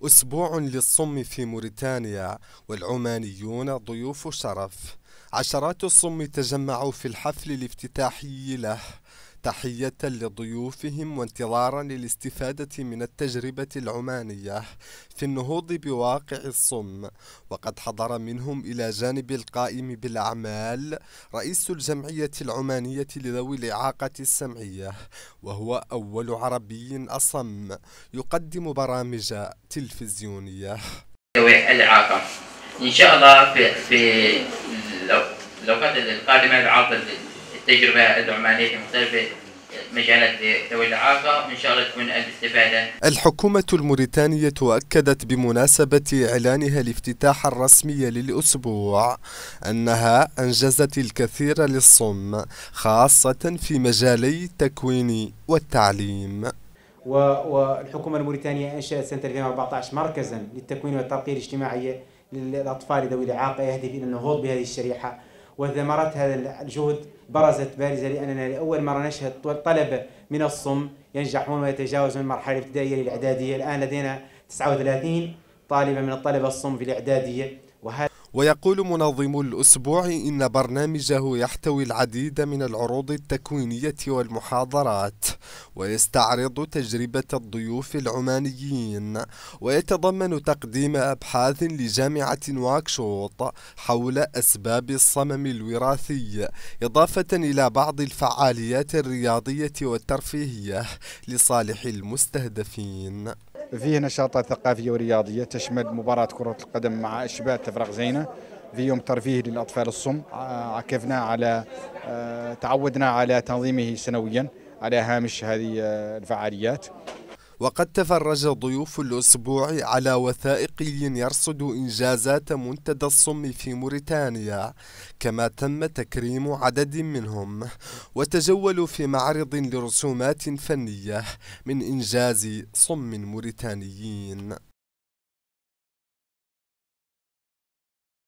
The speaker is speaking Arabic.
أسبوع للصم في موريتانيا والعمانيون ضيوف شرف عشرات الصم تجمعوا في الحفل الافتتاحي له تحية لضيوفهم وانتظارا للاستفادة من التجربة العمانية في النهوض بواقع الصم وقد حضر منهم إلى جانب القائم بالأعمال رئيس الجمعية العمانية لذوي الإعاقة السمعية وهو أول عربي أصم يقدم برامج تلفزيونية ذوي الإعاقة إن شاء الله في, في الأوقات القادمة بعرض تجربة العمانية في مجالات الحكومة الموريتانية أكدت بمناسبة إعلانها الافتتاح الرسمي للأسبوع أنها أنجزت الكثير للصم خاصة في مجالي التكوين والتعليم والحكومة الموريتانية أنشأت سنة 2014 مركزا للتكوين والترقية الاجتماعية للأطفال ذوي الإعاقة يهدف إلى النهوض بهذه الشريحة وثمرات هذا الجهد برزت بارزة لأننا لأول مرة نشهد طلبة من الصم ينجحون ويتجاوزون المرحلة الابتدائية للإعدادية الآن لدينا 39 طالبة من الطلبة الصم في الإعدادية ويقول منظم الأسبوع إن برنامجه يحتوي العديد من العروض التكوينية والمحاضرات ويستعرض تجربة الضيوف العمانيين ويتضمن تقديم أبحاث لجامعة نواكشوط حول أسباب الصمم الوراثي إضافة إلى بعض الفعاليات الرياضية والترفيهية لصالح المستهدفين فيه نشاطات ثقافية ورياضية تشمل مباراة كرة القدم مع إشبال تفرغ زينة في يوم ترفيه للأطفال الصم عكفنا على آه، تعودنا على تنظيمه سنويا على هامش هذه آه، الفعاليات وقد تفرج ضيوف الأسبوع على وثائقي يرصد إنجازات منتدى الصم في موريتانيا كما تم تكريم عدد منهم وتجولوا في معرض لرسومات فنية من إنجاز صم موريتانيين